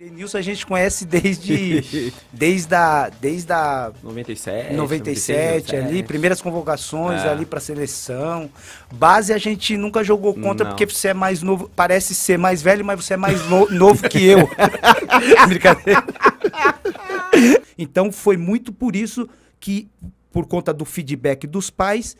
Denilson a gente conhece desde desde a, desde a 97, 97, 97 ali, primeiras convocações é. ali para seleção. Base a gente nunca jogou contra Não. porque você é mais novo, parece ser mais velho, mas você é mais no, novo que eu. Brincadeira. então foi muito por isso que por conta do feedback dos pais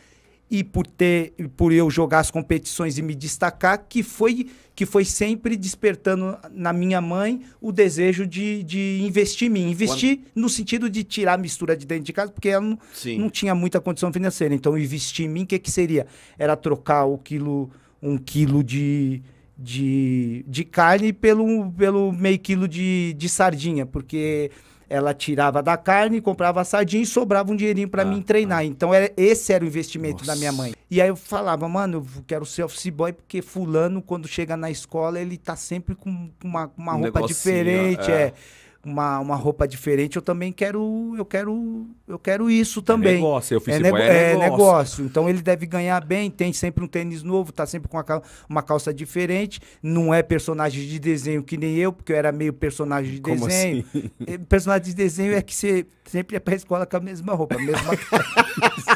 e por ter por eu jogar as competições e me destacar que foi que foi sempre despertando na minha mãe o desejo de, de investir em mim investir Quando... no sentido de tirar a mistura de dentro de casa porque ela não, não tinha muita condição financeira então investir em mim o que que seria era trocar o quilo um quilo de de, de carne pelo, pelo meio quilo de, de sardinha, porque ela tirava da carne, comprava sardinha e sobrava um dinheirinho para ah, mim treinar. Ah. Então era, esse era o investimento Nossa. da minha mãe. E aí eu falava, mano, eu quero ser office boy porque fulano, quando chega na escola, ele tá sempre com uma, uma um roupa diferente. É. é uma, uma roupa diferente, eu também quero, eu quero, eu quero isso é também. É negócio, eu fiz é, é, é, negócio. é negócio. Então ele deve ganhar bem, tem sempre um tênis novo, tá sempre com uma, calça, uma calça diferente, não é personagem de desenho que nem eu, porque eu era meio personagem de Como desenho. Assim? É, personagem de desenho é que você sempre ia pra escola com a mesma roupa, mesma camisa,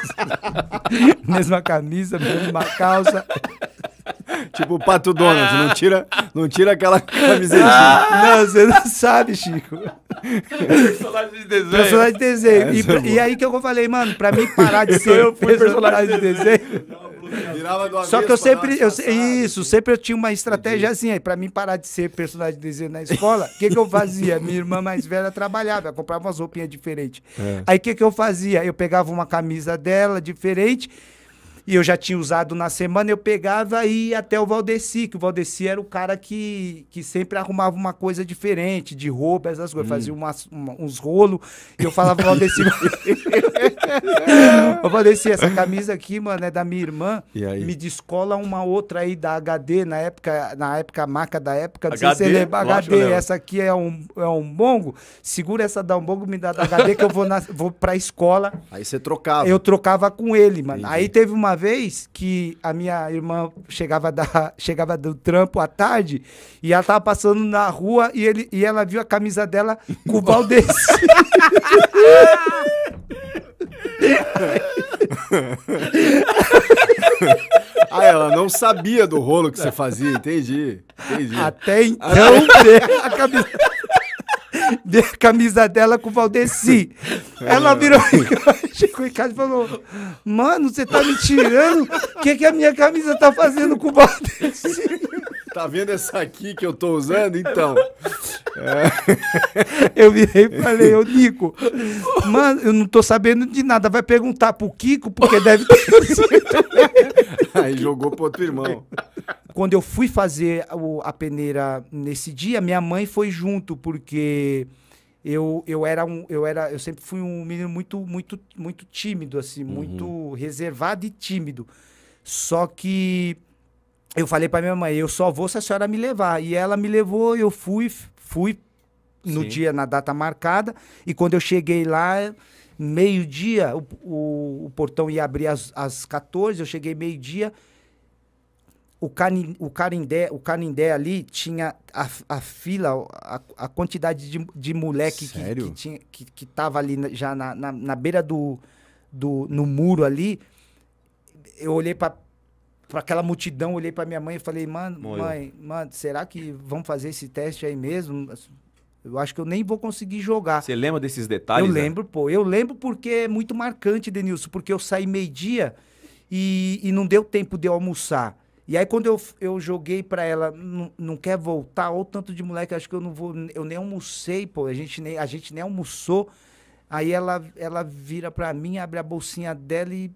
mesma camisa, mesma calça tipo o Pato Donald, não tira, não tira aquela camiseta. Ah! não, você não sabe, Chico. Personagem de desenho. Personagem de desenho. E, é e, aí que eu falei, mano, pra mim parar de ser eu fui personagem, personagem de desenho. Só que eu sempre, eu, isso, sempre eu tinha uma estratégia assim, aí, pra mim parar de ser personagem de desenho na escola, o que que eu fazia? Minha irmã mais velha trabalhava, comprava umas roupinhas diferentes. É. Aí o que que eu fazia? Eu pegava uma camisa dela diferente, e eu já tinha usado na semana, eu pegava e ia até o Valdeci, que o Valdeci era o cara que, que sempre arrumava uma coisa diferente, de roupa, essas coisas. Hum. Fazia umas, uma, uns rolos, e eu falava, Valdeci. eu falei assim, essa camisa aqui, mano, é da minha irmã. Me descola uma outra aí da HD, na época, na época a marca da época. Não HD, sei se você lembra, HD, essa aqui é um, é um bongo. Segura essa da um bongo, me dá da HD que eu vou, na, vou pra escola. Aí você trocava. Eu trocava com ele, mano. Entendi. Aí teve uma vez que a minha irmã chegava, da, chegava do trampo à tarde e ela tava passando na rua e, ele, e ela viu a camisa dela com o balde. ah, ela não sabia do rolo que você fazia, entendi. entendi. Até então, a camisa, a camisa dela com o Valdeci. É, ela virou chegou em casa e falou: Mano, você tá me tirando? O que, que a minha camisa tá fazendo com o Valdeci? Tá vendo essa aqui que eu tô usando? Então. É. Eu virei e falei, ô Nico, mano, eu não tô sabendo de nada. Vai perguntar pro Kiko, porque deve ter. Aí jogou pro outro irmão. Quando eu fui fazer a peneira nesse dia, minha mãe foi junto, porque eu, eu era um eu era eu sempre fui um menino muito muito muito tímido assim uhum. muito reservado e tímido só que eu falei para minha mãe, eu só vou se a senhora me levar. E ela me levou, eu fui, fui no Sim. dia, na data marcada, e quando eu cheguei lá, meio-dia, o, o, o, portão ia abrir às, às 14, eu cheguei meio-dia, o, o, carindé, o carindé ali tinha a, a fila, a, a quantidade de, de moleque que, que, tinha, que, que tava ali na, já na, na, na, beira do, do, no muro ali, eu olhei para para aquela multidão, olhei para minha mãe e falei, mano, mãe, mano, será que vão fazer esse teste aí mesmo? Eu acho que eu nem vou conseguir jogar. Você lembra desses detalhes? Eu né? lembro, pô. Eu lembro porque é muito marcante, Denilson, porque eu saí meio-dia e, e não deu tempo de eu almoçar. E aí, quando eu, eu joguei para ela, não, não quer voltar, ou tanto de moleque, acho que eu não vou. Eu nem almocei, pô. A gente nem, a gente nem almoçou. Aí ela, ela vira para mim, abre a bolsinha dela e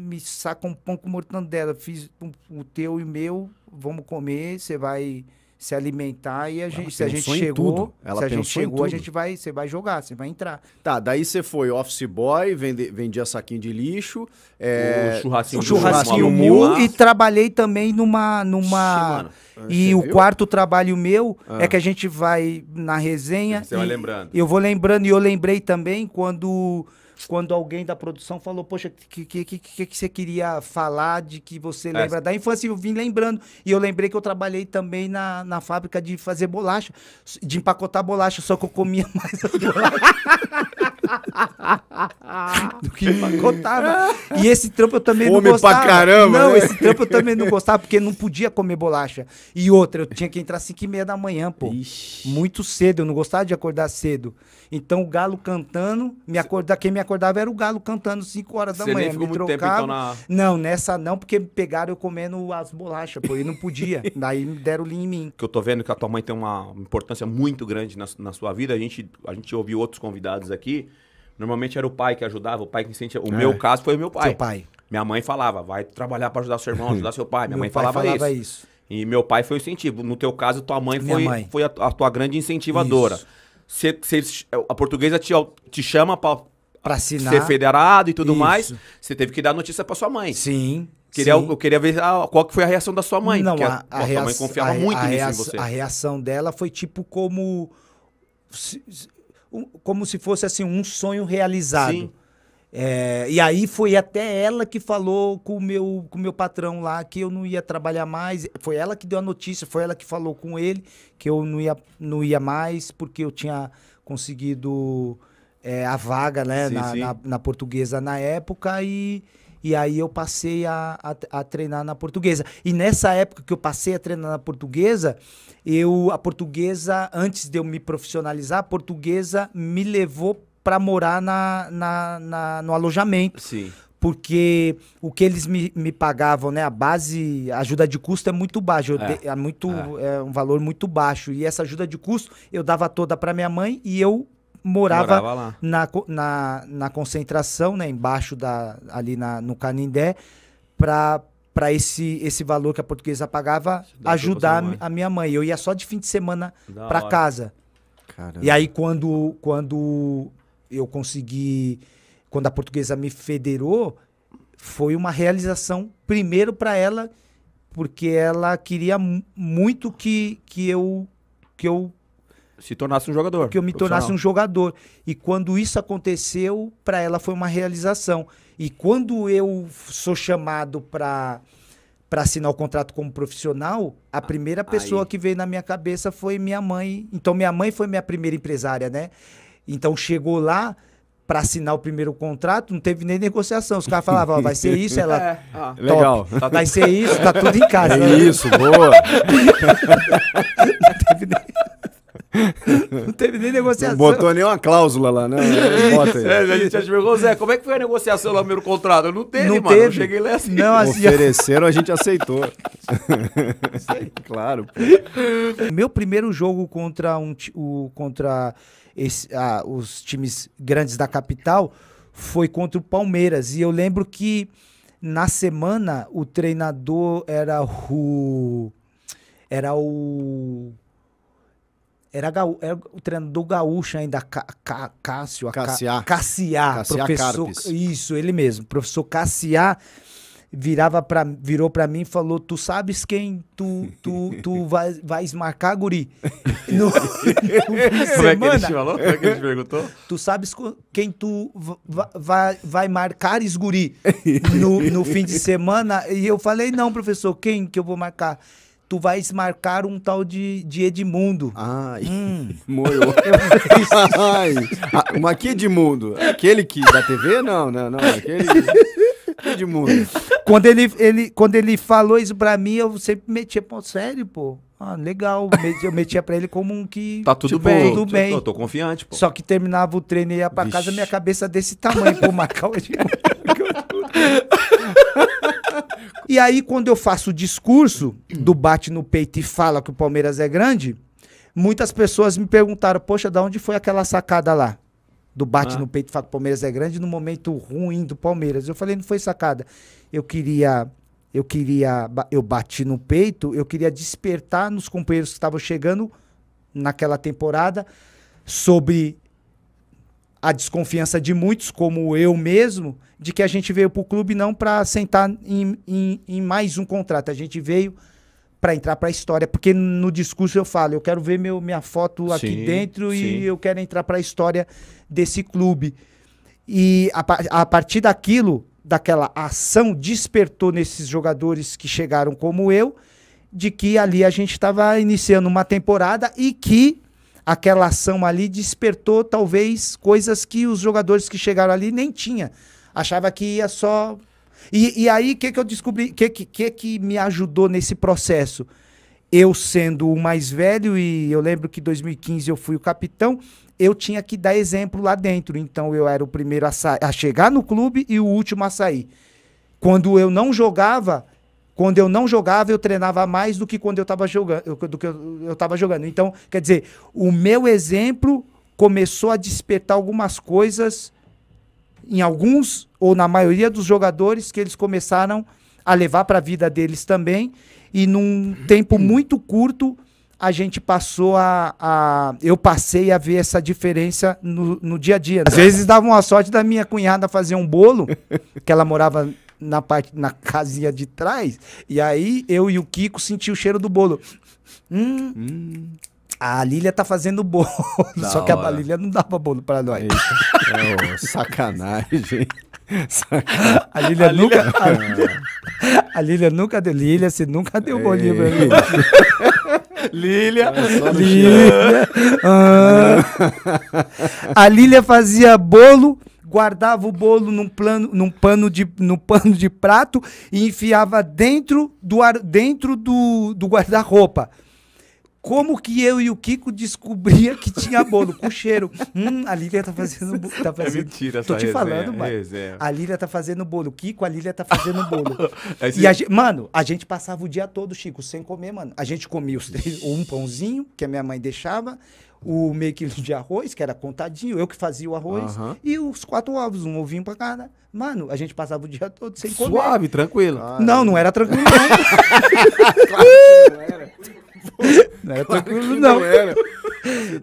me saca um pão com mortandela. Fiz um, o teu e meu, vamos comer, você vai se alimentar e a gente, se a gente chegou, se a gente chegou, a gente vai, você vai jogar, você vai entrar. Tá, daí você foi office boy, vende, vendia saquinho de lixo, é, o churrasquinho, o churrasquinho mil e trabalhei também numa numa e o viu? quarto trabalho meu ah. é que a gente vai na resenha. Você vai lembrando. Eu vou lembrando e eu lembrei também quando quando alguém da produção falou, poxa, o que, que, que, que, você queria falar de que você é. lembra é. da infância? Eu vim lembrando. E eu lembrei que eu trabalhei também na, na fábrica de fazer bolacha, de empacotar bolacha, só que eu comia mais as do que empacotava. E esse trampo eu também Fome não gostava. Pra caramba, não, né? esse trampo eu também não gostava, porque não podia comer bolacha. E outra, eu tinha que entrar às 5 e meia da manhã, pô. Ixi. Muito cedo, eu não gostava de acordar cedo. Então o galo cantando, me acorda... quem me acordava era o galo cantando 5 horas da Você manhã. me trocava. Tempo, então, na... Não, nessa não, porque pegaram eu comendo as bolachas, pô. E não podia. Daí deram linha em mim. Que eu tô vendo que a tua mãe tem uma importância muito grande na, na sua vida. A gente, a gente ouviu outros convidados aqui Normalmente era o pai que ajudava, o pai que incentivava. O é. meu caso foi o meu pai. Seu pai. Minha mãe falava, vai trabalhar para ajudar seu irmão, ajudar seu pai. Minha meu mãe pai falava, falava isso. isso. E meu pai foi o incentivo. No teu caso, tua mãe foi, mãe. foi a, tua grande incentivadora. Cê, cê, a portuguesa te, te chama para ser federado e tudo isso. mais. Você teve que dar notícia para sua mãe. Sim. Queria, sim. Eu queria ver a, ah, qual que foi a reação da sua mãe. Não, porque a, a, a reação, mãe confiava a, muito nisso em você. A reação dela foi tipo como um, como se fosse assim um sonho realizado. Sim. É, e aí foi até ela que falou com o meu com meu patrão lá que eu não ia trabalhar mais. Foi ela que deu a notícia, foi ela que falou com ele que eu não ia, não ia mais porque eu tinha conseguido é, a vaga né, sim, na, sim. Na, na, portuguesa na época e e aí eu passei a, a, a, treinar na portuguesa. E nessa época que eu passei a treinar na portuguesa, eu a portuguesa, antes de eu me profissionalizar, a portuguesa me levou para morar na, na, na, no alojamento. Sim. Porque o que eles me, me pagavam, né? A base, a ajuda de custo é muito baixo. É, é muito, é. é um valor muito baixo. E essa ajuda de custo eu dava toda para minha mãe e eu morava, morava lá. Na, na, na, concentração, né, embaixo da, ali na, no Canindé, para para esse, esse valor que a portuguesa pagava ajudar a, a, minha mãe. Eu ia só de fim de semana para casa. Caramba. E aí quando quando eu consegui quando a portuguesa me federou, foi uma realização primeiro para ela, porque ela queria muito que, que eu que eu se tornasse um jogador. Que eu me tornasse um jogador. E quando isso aconteceu, para ela foi uma realização. E quando eu sou chamado para para assinar o contrato como profissional, a ah, primeira pessoa Aí. que veio na minha cabeça foi minha mãe. Então minha mãe foi minha primeira empresária, né? Então chegou lá, para assinar o primeiro contrato, não teve nem negociação. Os caras falavam, ó, vai ser isso, ela. É, Legal. Vai ser isso, tá tudo em casa. É né? isso, boa. não teve nem. Não teve nem negociação. Não botou nenhuma cláusula lá, né? É, a gente admirou, Zé, como é que foi a negociação lá no meu contrato? Não teve, não mano. Teve. Eu cheguei lá assim. Não, assim Ofereceram, a gente aceitou. claro. Pô. Meu primeiro jogo contra, um, o, contra esse, ah, os times grandes da capital foi contra o Palmeiras. E eu lembro que na semana o treinador era o. Era o era, gaú, era o treinador gaúcho ainda, Ca, Ca, Cássio. Cassiá. Cassiá. professor, Carpes. Isso, ele mesmo. Professor Cassiá virava pra, virou para mim e falou: Tu sabes quem tu, tu, tu vai, vais marcar, guri? No, no Como é que ele te falou? Como é que ele te perguntou? Tu sabes quem tu vai, vai marcar, guri? No, no fim de semana. E eu falei: Não, professor, quem que eu vou marcar? tu vais marcar um tal de, de Edmundo. Ai, hum. morou. Ai, ah, mas que Edmundo? Aquele que da TV? Não, não, não. Aquele Edmundo. Quando ele, ele, quando ele falou isso pra mim, eu sempre metia, pô, sério, pô. Ah, legal. Eu metia pra ele como um que. Tá tudo tipo, bem. Tudo bem. Eu tô confiante, pô. Só que terminava o treino e ia pra Vixe. casa, minha cabeça desse tamanho, pô, marcar o Edmundo. e aí, quando eu faço o discurso do bate no peito e fala que o Palmeiras é grande, muitas pessoas me perguntaram: Poxa, da onde foi aquela sacada lá? Do bate ah. no peito e fala que o Palmeiras é grande no momento ruim do Palmeiras. Eu falei: Não foi sacada. Eu queria. Eu queria. Eu bati no peito, eu queria despertar nos companheiros que estavam chegando naquela temporada sobre a desconfiança de muitos, como eu mesmo, de que a gente veio para o clube não para sentar em, em, em, mais um contrato. A gente veio para entrar para a história, porque no discurso eu falo, eu quero ver meu, minha foto aqui dentro sim. e eu quero entrar para a história desse clube. E a, a partir daquilo, daquela ação, despertou nesses jogadores que chegaram como eu, de que ali a gente estava iniciando uma temporada e que aquela ação ali despertou talvez coisas que os jogadores que chegaram ali nem tinha. Achava que ia só. E, e aí, o que, que eu descobri? O que, que, que me ajudou nesse processo? Eu sendo o mais velho, e eu lembro que em 2015 eu fui o capitão, eu tinha que dar exemplo lá dentro. Então eu era o primeiro a, a chegar no clube e o último a sair. Quando eu não jogava, quando eu não jogava, eu treinava mais do que quando eu estava jogando, eu jogando. Então, quer dizer, o meu exemplo começou a despertar algumas coisas em alguns ou na maioria dos jogadores que eles começaram a levar para a vida deles também. E num tempo uhum. muito curto, a gente passou a, a, Eu passei a ver essa diferença no, no dia a dia. Né? Às vezes dava uma sorte da minha cunhada fazer um bolo, que ela morava na parte na casinha de trás. E aí eu e o Kiko sentiu o cheiro do bolo. Hum. hum. A Lilia tá fazendo bolo, da só hora. que a Lilia não dava bolo para nós. Eita, é, sacanagem. sacanagem. A Lilia a nunca. Lilia... A, Lilia, a Lilia nunca deu. Lilia, você nunca deu Ei. bolinho pra mim. Lília. Lília. Ah. A Lília fazia bolo guardava o bolo num, plano, num pano de, num pano de prato e enfiava dentro do, ar, dentro do, do guarda-roupa. Como que eu e o Kiko descobria que tinha bolo? Com cheiro. Hum, a Lília tá fazendo bolo. Tá é fazendo... É mentira, Tô te resenha, falando, mano. Resenha. A Lília tá fazendo bolo. O Kiko, a Lília tá fazendo bolo. Esse... e a gente, mano, a gente passava o dia todo, Chico, sem comer, mano. A gente comia os três, um pãozinho, que a minha mãe deixava o meio quilo de arroz, que era contadinho, eu que fazia o arroz, uhum. e os quatro ovos, um ovinho pra cada. Mano, a gente passava o dia todo sem Suave, comer. Suave, tranquilo. não, não era tranquilo, não. claro que não era. Não era claro tranquilo, não. Não era,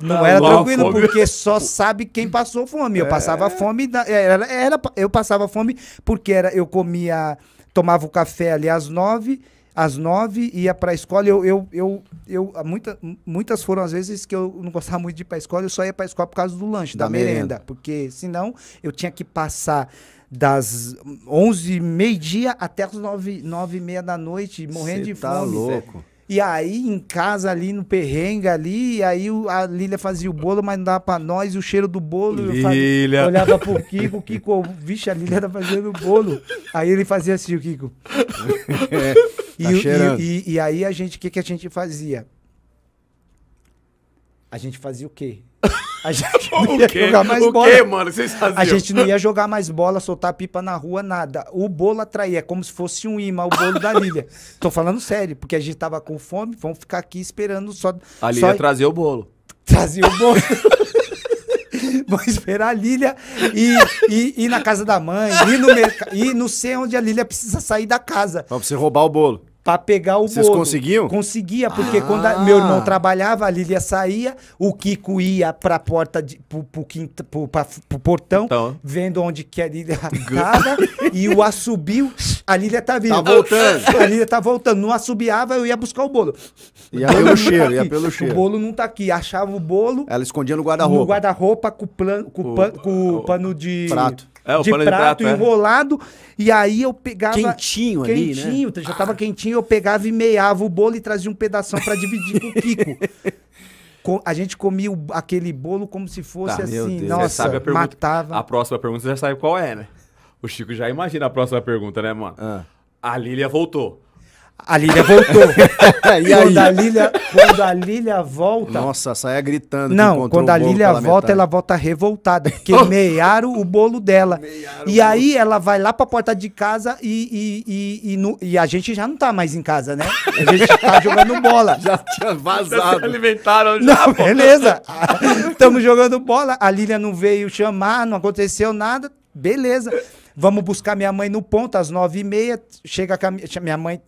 não tá era tranquilo, fome. porque só sabe quem passou fome. Eu é. passava fome, é, era, era, eu passava fome porque era, eu comia, tomava o café ali às nove às nove ia para a escola. Eu, eu, eu, eu muita, muitas foram as vezes que eu não gostava muito de ir para a escola, eu só ia para a escola por causa do lanche, da, da merenda. merenda. Porque senão eu tinha que passar das onze, meio-dia até as nove, nove e meia da noite, morrendo Cê de tá fome. Louco. E aí, em casa, ali no perrengue, ali, aí a Lília fazia o bolo, mas não dava pra nós, o cheiro do bolo. Lília. Eu olhava pro Kiko, o Kiko, vixe, a Lília tá fazendo o bolo. Aí ele fazia assim, o Kiko. É, tá e, e, e, e, aí a gente, o que, que a gente fazia? A gente fazia o quê? A gente não ia jogar mais o bola. quê, mano? Vocês A gente não ia jogar mais bola, soltar pipa na rua, nada. O bolo atraía, é como se fosse um imã, o bolo da Lília. Tô falando sério, porque a gente tava com fome, vamos ficar aqui esperando só. A Lília só... trazia o bolo. Trazia o bolo. Vamos esperar a Lília e ir na casa da mãe, ir no mercado, ir não sei onde a Lília precisa sair da casa. Pra você roubar o bolo para pegar o Vocês conseguiam? Conseguia, porque ah. quando a, meu irmão ah. trabalhava, a Lília saía, o Kiko ia a porta, de, pro, portão, então. vendo onde que a Lília estava, e o assobio, a Lília tá vindo. Tá voltando. A Lília tá voltando. Não assobiava, eu ia buscar o bolo. Ia pelo cheiro, tá ia pelo cheiro. O bolo não tá aqui. Achava o bolo. Ela escondia no guarda-roupa. No guarda-roupa com, com, o, pan, com o, pano de... Prato é, de, prato, prato é. enrolado. E aí eu pegava. Quentinho, né? quentinho ali. Quentinho, né? já tava ah. quentinho, eu pegava e meiava o bolo e trazia um pedaço para dividir com o Kiko. a gente comia aquele bolo como se fosse tá, assim, nossa, a pergunta, matava. A próxima pergunta você já sabe qual é, né? O Chico já imagina a próxima pergunta, né, mano? Ah. A Lilia voltou. A Lilia voltou. e aí? Quando a Lilia, quando a Lilia volta. Nossa, saia gritando. Não, quando a Lilia volta, ela volta revoltada, porque meiaram o bolo dela. Meiaram e aí ela vai lá pra porta de casa e, e, e, e, no, e, a gente já não tá mais em casa, né? A gente tá jogando bola. Já tinha vazado. Já se alimentaram já. Não, beleza. Estamos jogando bola. A Lilia não veio chamar, não aconteceu nada. Beleza. Vamos buscar minha mãe no ponto às nove e meia. Chega a minha mãe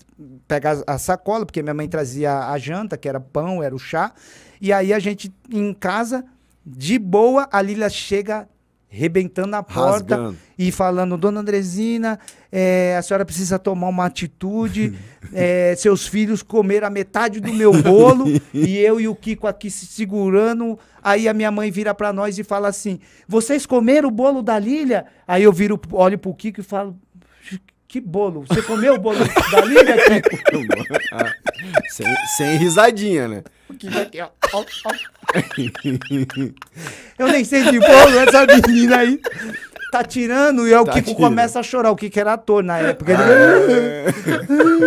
pega a, a sacola, porque minha mãe trazia a janta, que era pão, era o chá. E aí a gente em casa, de boa, a Lila chega rebentando a porta Rasgando. e falando, dona Andresina, é, a senhora precisa tomar uma atitude, é, seus filhos comeram a metade do meu bolo e eu e o Kiko aqui se segurando, aí a minha mãe vira para nós e fala assim, vocês comeram o bolo da Lilia? Aí eu viro, olho pro Kiko e falo, que bolo? Você comeu o bolo da Lilia, Kiko? sem, sem risadinha, né? que vai ter. Ó, ó, ó. Eu nem sei de bolo essa menina aí. Tá tirando e é o tá Kiko começa a chorar. O Kiko era ator na época. Ele... Ah, é.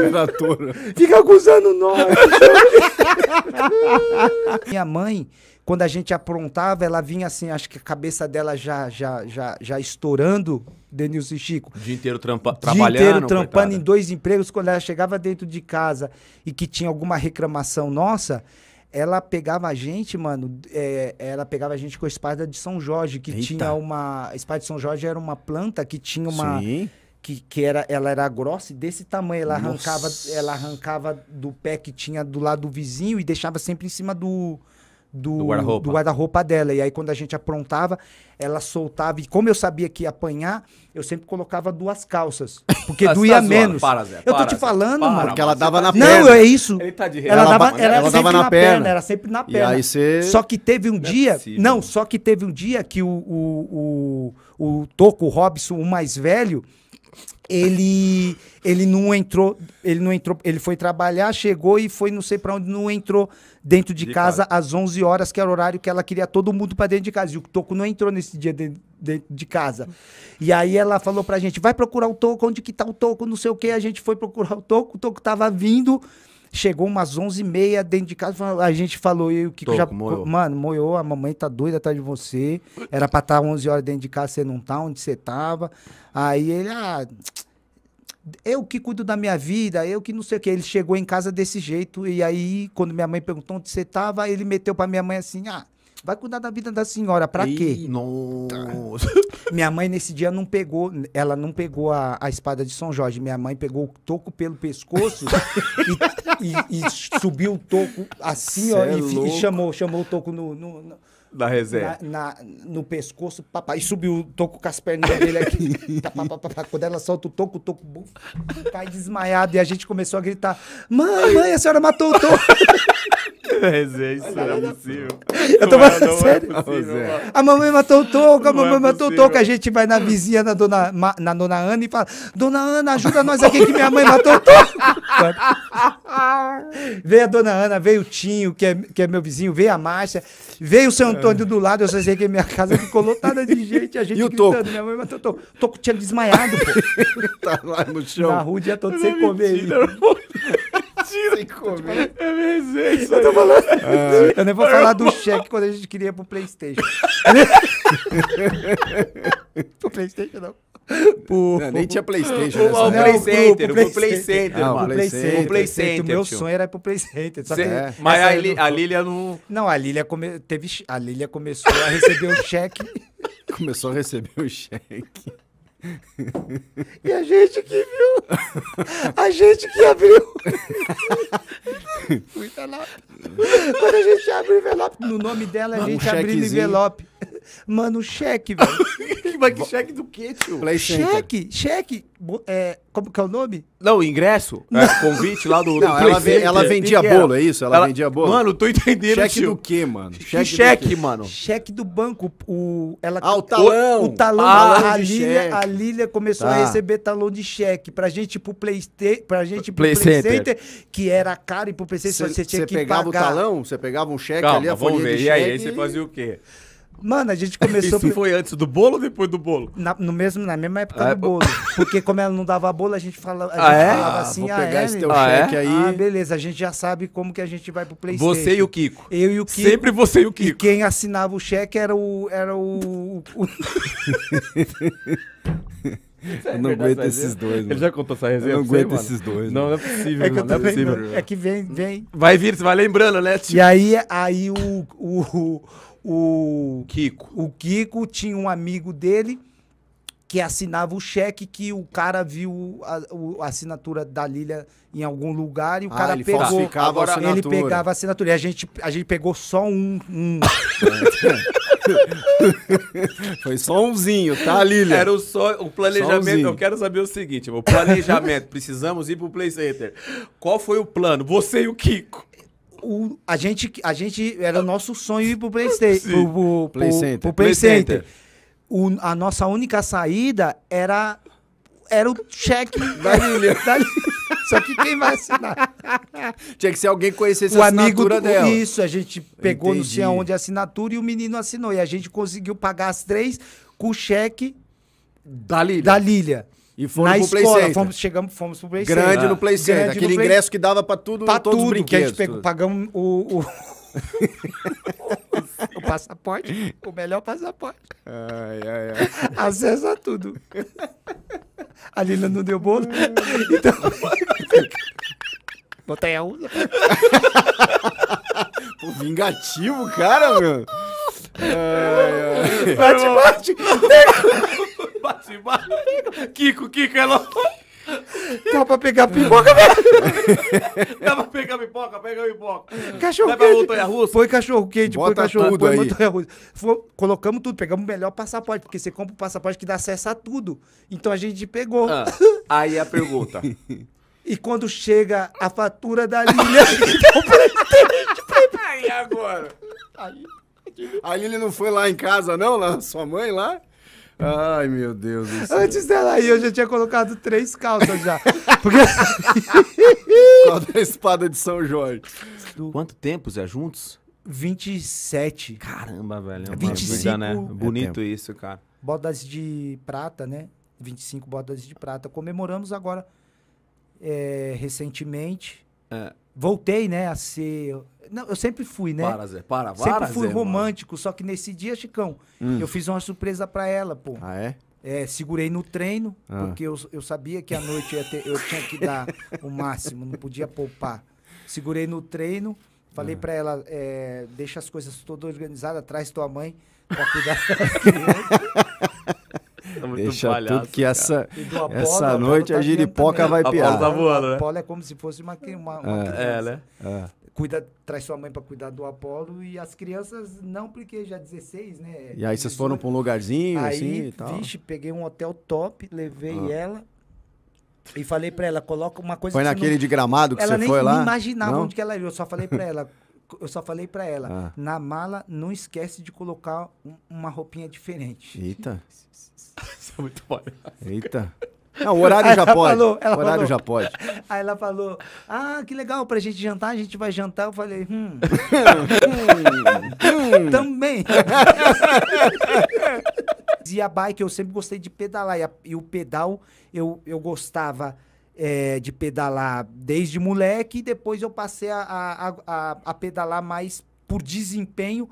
era ator. Fica acusando nós. Minha mãe, quando a gente aprontava, ela vinha assim, acho que a cabeça dela já, já, já, já estourando, Denilson e Chico. O dia inteiro trampa, trabalhando. Dia inteiro trampando coitada. em dois empregos. Quando ela chegava dentro de casa e que tinha alguma reclamação nossa, ela pegava a gente, mano, é, ela pegava a gente com a espada de São Jorge, que Eita. tinha uma. A espada de São Jorge era uma planta que tinha uma. Sim. Que, que era, ela era grossa e desse tamanho. Ela arrancava, ela arrancava do pé que tinha do lado do vizinho e deixava sempre em cima do, do, do guarda-roupa guarda dela. E aí, quando a gente aprontava, ela soltava. E como eu sabia que ia apanhar, eu sempre colocava duas calças. Porque tá doía tá menos. Para, Zé, eu tô te falando, para, mano. Porque ela dava na tá- perna. Não, é isso. Tá de... ela, ela, dava, ela, ela dava na, na perna. perna. Era sempre na perna. E aí Só que teve um não é dia. É não, só que teve um dia que o, o, o, o Toco, o Robson, o mais velho ele ele não entrou, ele não entrou, ele foi trabalhar, chegou e foi não sei para onde, não entrou dentro de, de casa, casa, às 11 horas, que era o horário que ela queria todo mundo para dentro de casa. E o Toco não entrou nesse dia dentro de, de, casa. E aí ela falou pra gente: "Vai procurar o Toco, onde que tá o Toco? Não sei o quê". A gente foi procurar o Toco, o Toco tava vindo Chegou umas 11h30 dentro de casa, a gente falou, e o que já. Moiou. Mano, moiou, a mamãe tá doida atrás de você. Era pra tá estar 11 horas dentro de casa, você não tá onde você tava. Aí ele, ah. Eu que cuido da minha vida, eu que não sei o que. Ele chegou em casa desse jeito, e aí, quando minha mãe perguntou onde você tava, ele meteu pra minha mãe assim: ah, Vai cuidar da vida da senhora, pra Ei, quê? Nossa. minha mãe nesse dia não pegou, ela não pegou a, a espada de São Jorge. Minha mãe pegou o toco pelo pescoço e, e, e, subiu o toco assim, Cê ó, é e, e, chamou, chamou o toco no, no, no da reserva. Na, na, no pescoço, papai. E subiu o toco com as perninhas dele aqui. tá, pá, pá, pá, Quando ela solta o toco, o toco buf, cai desmaiado. E a gente começou a gritar: Mãe, mãe, a senhora matou o toco. Mas é isso, não é possível. Eu tô é, falando não é sério. É possível, a mamãe matou o toco, a é mamãe é matou o toco. A gente vai na vizinha na dona, Ma, na dona Ana e fala: Dona Ana, ajuda nós aqui que minha mãe matou o toco. veio a dona Ana, veio o Tinho, que é, que é meu vizinho, veio a Márcia, veio o seu Antônio do lado. Eu só sei que minha casa ficou lotada de gente. A gente e o gritando: toco? Minha mãe matou o toco. O toco tinha desmaiado, pô. tá lá no chão. Na rua o dia todo sem comer. Mentira, Mentira! Sem comer. É Eu tô falando. Ah, eu nem vou falar do cheque quando a gente queria pro Playstation. pro Playstation, não. não, nem tinha Playstation. Pro O, Play Center, o Play, Center. Ah, o Play Center. O Play Center. meu tio. sonho era pro Play Center. Só que é. Mas a, não... a Lilia não... Não, a Lilia, come... teve... a Lilia começou a receber o cheque. Começou a receber o cheque. E a gente que viu. A gente que abriu. O envelope. Quando a gente abre o envelope, no nome dela a gente um abriu o envelope. Mano, cheque, velho. Mas que cheque do quê, tio? Play cheque, cheque. É, como que é o nome? Não, ingresso. É, convite lá do. Não, ela, ela, vendia que que é? bolo, é isso? Ela, ela, vendia bolo? Mano, tô entendendo. Cheque tio. do quê, mano? Cheque, cheque quê? mano. Cheque do banco. O, ela, ah, o talão. O, o talão. Ah, a, Lilia a Lilia começou tá. a receber talão de cheque pra gente pro Play, pra gente pro Play, Play Center. Center. que era caro e pro PC cê, você tinha que pagar. Você pegava o talão? Você pegava um cheque Calma, ali, a folha ver. de cheque. E aí, você fazia o quê? Mano, a gente começou. Isso foi antes do bolo ou depois do bolo? Na, no mesmo, na mesma época ah, do é? bolo. Porque como ela não dava bolo, a gente, fala, a ah, gente ah, é? falava ah, assim: ah, pegar é, esse né? teu ah, é? cheque é? aí. Ah, beleza, a gente já sabe como que a gente vai pro PlayStation. Você e o Kiko. Eu e o Kiko. Sempre você e o Kiko. E quem assinava o cheque era o. Era o... o... eu é não aguento esses dois. Mano. Ele já contou essa resenha. Eu não aguento esses dois. Não, não, é possível. É que, é, possível. é que vem, vem. Vai vir, você vai lembrando, né, tio? E aí, aí o, o, o Kiko. O Kiko tinha um amigo dele que assinava o cheque que o cara viu a, a assinatura da Lilia em algum lugar e o ah, cara ele pegou. Agora, a ele pegava a assinatura. E a gente, a gente pegou só um. um. Foi só umzinho, tá, Lilia? Era o, só, o planejamento. eu quero saber o seguinte: o planejamento. Precisamos ir pro Play Center. Qual foi o plano? Você e o Kiko o, a, gente, a gente. Era o nosso sonho ir pro Play, State, pro, pro, Play Center. Pro Play, Play Center. Center. O, a nossa única saída era, era o cheque da Lilian. Da Lilian. Só que quem vai assinar? Tinha que ser alguém que conhecesse o a assinatura amigo, dela. Isso, a gente pegou no não sei aonde a assinatura e o menino assinou. E a gente conseguiu pagar as três com o cheque da Lilia Da e fomos na pro escola, Play Center. Fomos, chegamos, fomos pro Play Grande no Play Center. Grande Aquele Play... ingresso que dava pra tudo, pra todos tudo, os brinquedos. Que a gente pegou, pagamos o... o... o passaporte, o melhor passaporte. Ai, ai, ai. Acesso a tudo. A Lila não deu bolo. Então. Botei a usa. Pô, vingativo, cara, meu. Bate, bate bate, bate. Kiko, Kiko, ela. É dá pra pegar pipoca, velho. Dá pra pegar pipoca, pega pipoca. Cachorro quente. Foi cachorro quente, foi cachorro quente. foi montanha russa. Foi, colocamos tudo, pegamos o melhor passaporte, porque você compra o passaporte que dá acesso a tudo. Então a gente pegou. Ah, aí a pergunta. e quando chega a fatura da Lilian, eu pretendo. Aí agora. A Lilian não foi lá em casa, não? Lá, sua mãe lá? Ai, meu Deus do céu. Antes dela ir, eu já tinha colocado três calças já. Porque... Qual a espada de São Jorge? Quanto tempo, Zé? Juntos? 27. Caramba, velho. É 25. Vida, né? É Bonito é isso, cara. Bodas de prata, né? 25 bodas de prata. Comemoramos agora é, recentemente. É voltei, né, a ser. Não, eu sempre fui, né? Para, Zé, para, para, Sempre fui Zé, romântico, mano. só que nesse dia, Chicão, hum. eu fiz uma surpresa para ela, pô. Ah, é? É, segurei no treino, ah. porque eu, eu sabia que à noite eu, ter, eu tinha que dar o máximo, não podia poupar. Segurei no treino, falei ah. para ela, é, deixa as coisas todas organizadas, traz tua mãe pra cuidar. Tá Deixa palhaço, tudo que cara. essa, essa tá noite tá a giripoca vai piar. Tá voando, né? Apolo é como se fosse uma, uma, uma é. é, né? É. Cuida, traz sua mãe para cuidar do Apolo e as crianças não, porque já 16, né? E aí vocês foram para um lugarzinho, aí, assim, e tal? Vixe, peguei um hotel top, levei ah. ela, e falei para ela, coloca uma coisa. Foi naquele não... de gramado que ela você foi lá? Eu nem imaginava não? onde que ela ia. Eu só falei para ela, eu só falei para ela, ah. na mala não esquece de colocar um, uma roupinha diferente. Eita. Isso é muito bom. Eita. Não, o horário já pode. Falou, o horário falou. já pode. Aí ela falou: Ah, que legal, pra gente jantar, a gente vai jantar. Eu falei: Hum. Hum. hum também. e a bike, eu sempre gostei de pedalar. E, a, e o pedal, eu, eu gostava é, de pedalar desde moleque e depois eu passei a, a, a, a pedalar mais por desempenho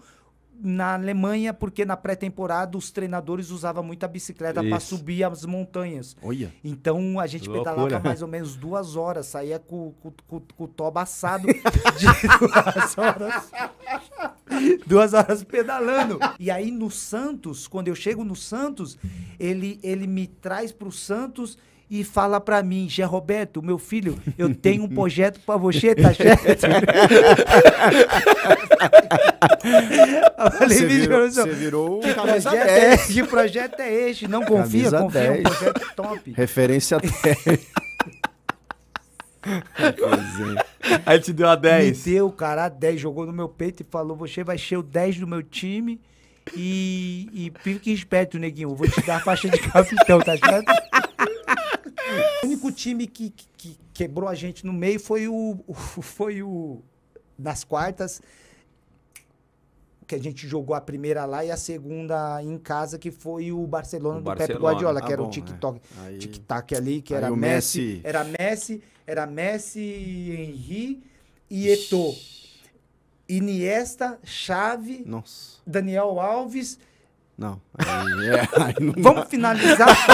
na Alemanha, porque na pré-temporada os treinadores usavam muito a bicicleta para subir as montanhas. Olha. Então a gente Loucura. pedalava mais ou menos duas horas, saía com, com, com, com o toba assado duas horas. duas horas pedalando. E aí no Santos, quando eu chego no Santos, ele, ele me traz para o Santos e fala para mim, Gé Roberto, meu filho, eu tenho um projeto para você, tá certo? falei, você, virou, você virou que projeto 10. É, que projeto é este? Não confia, camisa confia, 10. um projeto top. Referência 10. É. Aí te deu a 10. Me deu, cara, a 10. Jogou no meu peito e falou: Você vai ser o 10 do meu time. E, e fique esperto, neguinho. vou te dar a faixa de capitão, tá certo? O único time que, que, quebrou a gente no meio foi o, o, foi o das quartas que a gente jogou a primeira lá e a segunda em casa que foi o Barcelona o do Barcelona. Pep Guardiola, ah, que era ah, bom, o TikTok, é. Aí... tic tac ali, que era Messi, Messi, era Messi, era Messi, Henry e eto Eto'o. Iniesta, Chave, Daniel Alves, não. Aí, é, aí não vamos finalizar.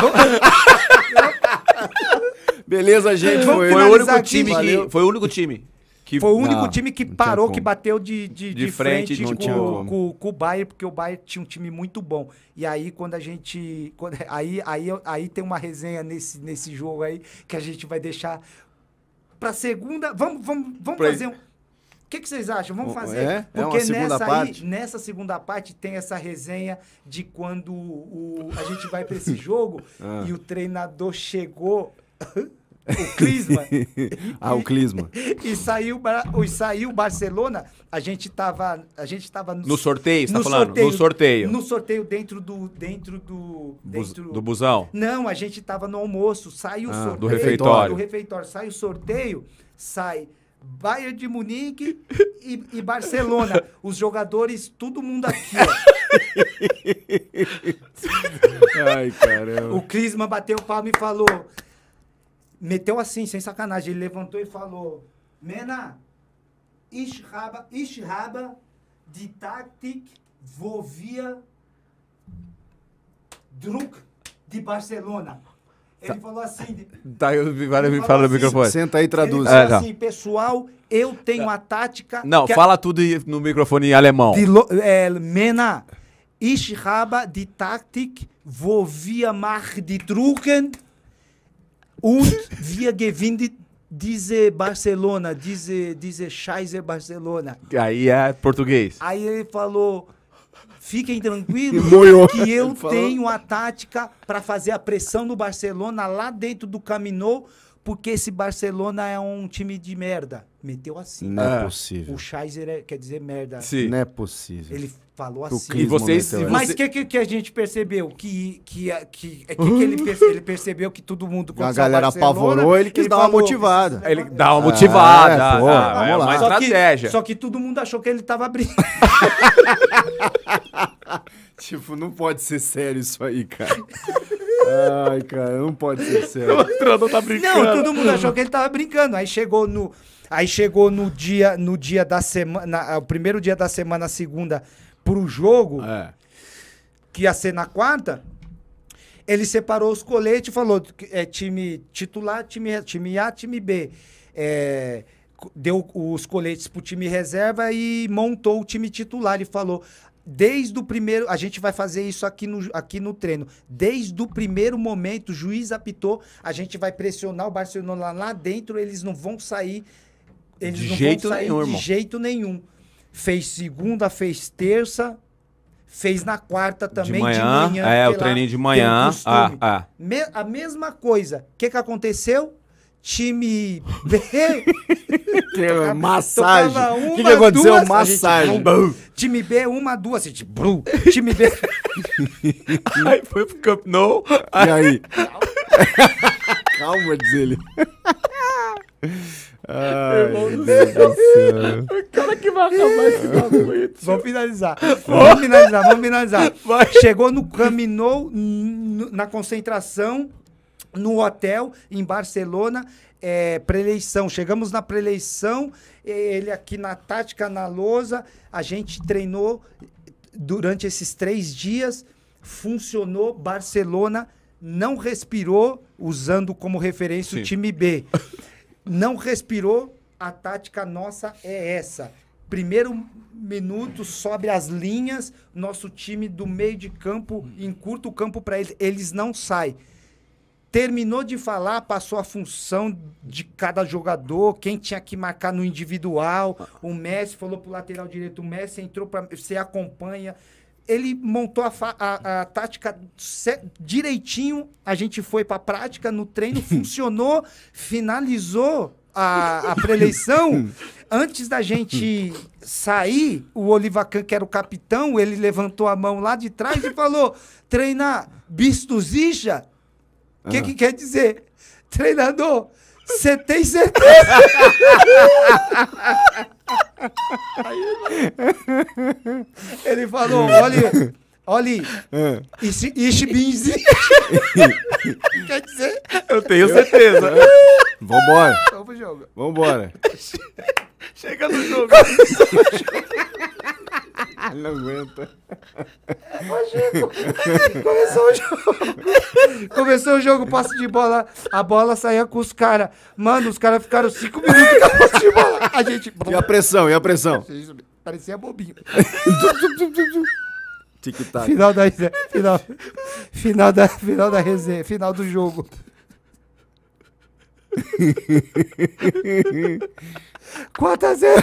Beleza, gente. Vamos foi, o único time que. Foi o único time. Que... Foi o único não, time que parou, que bateu de, de, de, de frente, frente com, com, com, o Bayern, porque o Bayern tinha um time muito bom. E aí, quando a gente. Quando, aí, aí, aí tem uma resenha nesse, nesse jogo aí que a gente vai deixar pra segunda. Vamos, vamos, vamos pra fazer um. O que, que, vocês acham? Vamos fazer? É, é Porque é nessa, parte. Aí, nessa segunda parte tem essa resenha de quando o, a gente vai para esse jogo ah. e o treinador chegou. o Clisma. ah, o Clisma. E, e saiu e saiu Barcelona. A gente estava a gente tava no, no sorteio, tá no tá falando? Sorteio, no sorteio. No sorteio dentro do dentro do dentro Bus, do busão. Não, a gente estava no almoço, sai o ah, sorteio do refeitório. Do refeitório, sai o sorteio, sai Bayern de Munique e, e Barcelona. Os jogadores, todo mundo aqui, Ai, caramba. O Crisma bateu o palmo e falou. Meteu assim, sem sacanagem. Ele levantou e falou: Mena, habe die de Tactic wir Druck de Barcelona. Ele tá. falou assim. Tá, eu, me no assim, microfone. Senta aí e traduz. Ele falou é, tá. assim, pessoal, eu tenho tá. a tática. Não, fala a... tudo no microfone em alemão. Lo, é, mena, ich habe die Taktik, wo wir Drucken und wir gewinnen Dizer Barcelona, dizer, dizer Scheiße Barcelona. Aí é português. Aí ele falou, Fiquem tranquilos que eu tenho a tática para fazer a pressão no Barcelona lá dentro do Caminô porque esse Barcelona é um time de merda. Meteu assim. Não é, é possível. O Scheiser é, quer dizer merda. Sim. Não é possível. Ele falou assim. E vocês, Mas o que, que, que, a gente percebeu? Que, que, que, é que, que ele, ele, percebeu que todo mundo A galera apavorou, ele quis ele dar falou, uma motivada. Ele dá uma ah, motivada. É, ah, é, pô, ah, é uma estratégia. só que todo mundo achou que ele tava brincando. Tipo, não pode ser sério isso aí, cara. Ai, cara, não pode ser sério. O Trandon tá brincando. Não, todo mundo achou que ele tava brincando. Aí chegou no, aí chegou no dia, no dia da semana, o primeiro dia da semana, segunda, pro jogo, é. que ia ser na quarta. Ele separou os coletes e falou: é time titular, time, time A, time B. É, deu os coletes pro time reserva e montou o time titular e falou: desde o primeiro. A gente vai fazer isso aqui no, aqui no treino. Desde o primeiro momento, o juiz apitou, a gente vai pressionar o Barcelona lá dentro, eles não vão sair. Eles de não jeito vão sair nenhum, de irmão. jeito nenhum. Fez segunda, fez terça, fez na quarta também de manhã. De manhã é, o treininho de manhã. Ah, ah. Me, a mesma coisa. O que, que aconteceu? time B. é massagem. uma, o que, que aconteceu? Duas, massagem. Gente, time B, uma, duas. Gente, brum, time B. aí foi pro Camp Nou. E aí? Calma, diz ele. irmão do céu. O cara que vai acabar esse bagulho. Vamos finalizar. Vamos finalizar, vamos finalizar. Vai. Chegou no caminhou na concentração no hotel em Barcelona, é, preleição. Chegamos na preleição, ele aqui na tática, na lousa, a gente treinou durante esses três dias, funcionou, Barcelona não respirou, usando como referência Sim. o time B. Não respirou, a tática nossa é essa. Primeiro minuto, sobe as linhas, nosso time do meio de campo, encurta o campo para eles, eles não saem Terminou de falar, passou a função de cada jogador, quem tinha que marcar no individual. O Messi falou pro lateral direito, o Messi entrou para você acompanha. Ele montou a, a, a tática direitinho, a gente foi para prática, no treino funcionou, finalizou a, a preleição, antes da gente sair, o Olivacan, que era o capitão, ele levantou a mão lá de trás e falou: treinar bistuzija? O que, ah. que quer dizer? Treinador, você tem certeza? Ele falou, olha, olha, ah. isso, isso Quer dizer? Eu tenho certeza. Ah. Vambora. Então, vamos pro jogo. Vambora. Chega no jogo. Ah, não aguenta. começou o jogo. Começou o jogo, passe de bola. A bola saía com os caras. Mano, os caras ficaram cinco minutos com a posse de bola. A gente. E a pressão, e a pressão? Parecia bobinho. Tic-tac. Final da, final, final, da, final da resenha, final do jogo. Quantas vezes?